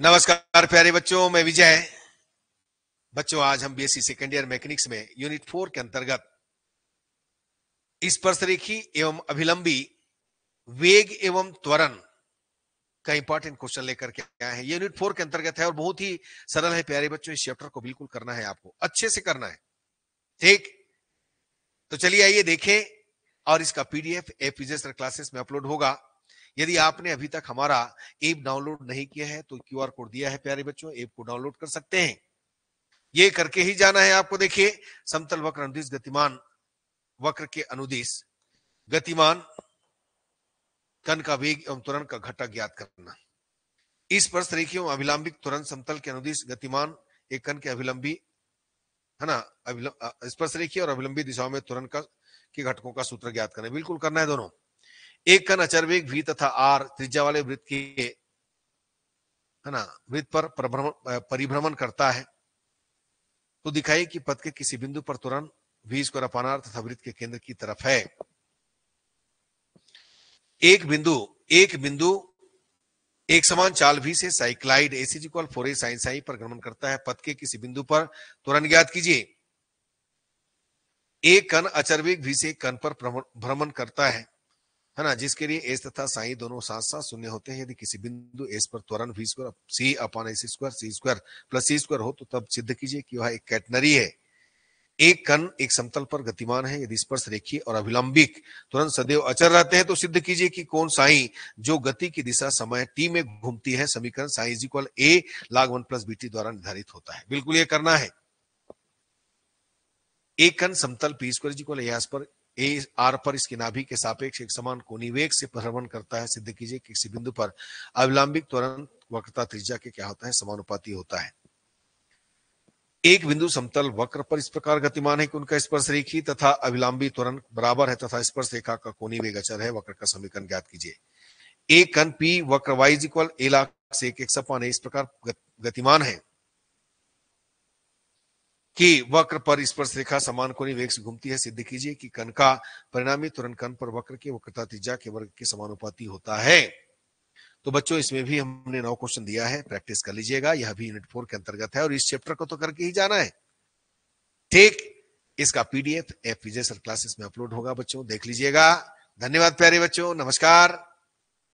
नमस्कार प्यारे बच्चों मैं विजय बच्चों आज हम बीएससी सेकेंड ईयर मैकेनिक्स में यूनिट फोर के अंतर्गत स्पर्शरेखी एवं अभिलंबी वेग एवं त्वरण का इंपॉर्टेंट क्वेश्चन लेकर के आए हैं यूनिट फोर के अंतर्गत है और बहुत ही सरल है प्यारे बच्चों इस चैप्टर को बिल्कुल करना है आपको अच्छे से करना है ठीक तो चलिए आइए देखें और इसका पीडीएफ एफ क्लासेस में अपलोड होगा यदि आपने अभी तक हमारा एप डाउनलोड नहीं किया है तो क्यू कोड दिया है प्यारे बच्चों एप को डाउनलोड कर सकते हैं ये करके ही जाना है आपको देखिए समतल वक्र अनुदेश गतिमान वक्र के अनुदेश गतिमान कण का वेग एवं तुरंत का घटक ज्ञात करना इस पर रेखियों अभिलंबिक तुरंत समतल के अनुदेश गतिमान एक कण के अभिलंबी है ना अभिलंब स्पर्श रेखी और अभिलंबी दिशाओं में तुरंत का के घटकों का सूत्र ज्ञात करना बिल्कुल करना है दोनों एक कन वेग वी तथा आर त्रिज्या वाले वृत्त के है ना वृत्त पर परिभ्रमण करता है तो दिखाई कि पद के किसी बिंदु पर तुरंत वी स्क्वायर आर तथा वृत्त के केंद्र की तरफ है एक बिंदु एक बिंदु एक समान चाल भी से cycloid s is equal four a sine psi पर भ्रमण करता है पथ के किसी बिंदु पर तुरंत ज्ञात कीजिए एक कण अचरवेग भी से कण पर भ्रमण करता है है ना जिसके लिए एस तथा साई दोनों साथ साथ शून्य होते हैं यदि किसी बिंदु एस पर त्वरण v square c upon s square c square plus c square हो तो तब सिद्ध कीजिए कि वह एक कैटनरी है एक कण एक समतल पर गतिमान है यदि स्पर्श रेखीय और अभिलंबिक तुरंत सदैव अचर रहते हैं तो सिद्ध कीजिए कि कौन साई जो गति की दिशा समय टी में घूमती है समीकरण साई इज इक्वल ए लाग वन प्लस बी टी द्वारा निर्धारित होता है बिल्कुल ये करना है एक कण समतल p square is equal a पर ए आर पर इसकी नाभि के सापेक्ष एक समान कोनिवेग से भ्रमण करता है सिद्ध कीजिए कि किसी बिंदु पर अविलंबिक त्वरण वक्रता त्रिज्या के क्या होता है समानुपाती होता है एक बिंदु समतल वक्र पर इस प्रकार गतिमान है कि उनका स्पर्श रेखी तथा अविलंबी त्वरण बराबर है तथा स्पर्श रेखा का कोनी वेग अचर है वक्र का समीकरण ज्ञात कीजिए एक कन पी वक्र वाइज इक्वल ए लाख से एक सपान है इस प्रकार गतिमान है कि वक्र पर स्पर्श रेखा समान कोणी वेग से घूमती है सिद्ध कीजिए कि कण का परिणामी तुरंत कण पर वक्र के वक्रता त्रिज्या के वर्ग के समानुपाती होता है तो बच्चों इसमें भी हमने नौ क्वेश्चन दिया है प्रैक्टिस कर लीजिएगा यह भी यूनिट फोर के अंतर्गत है और इस चैप्टर को तो करके ही जाना है ठीक इसका PDF F Vijay sir classes में अपलोड होगा बच्चों देख लीजिएगा धन्यवाद प्यारे बच्चों नमस्कार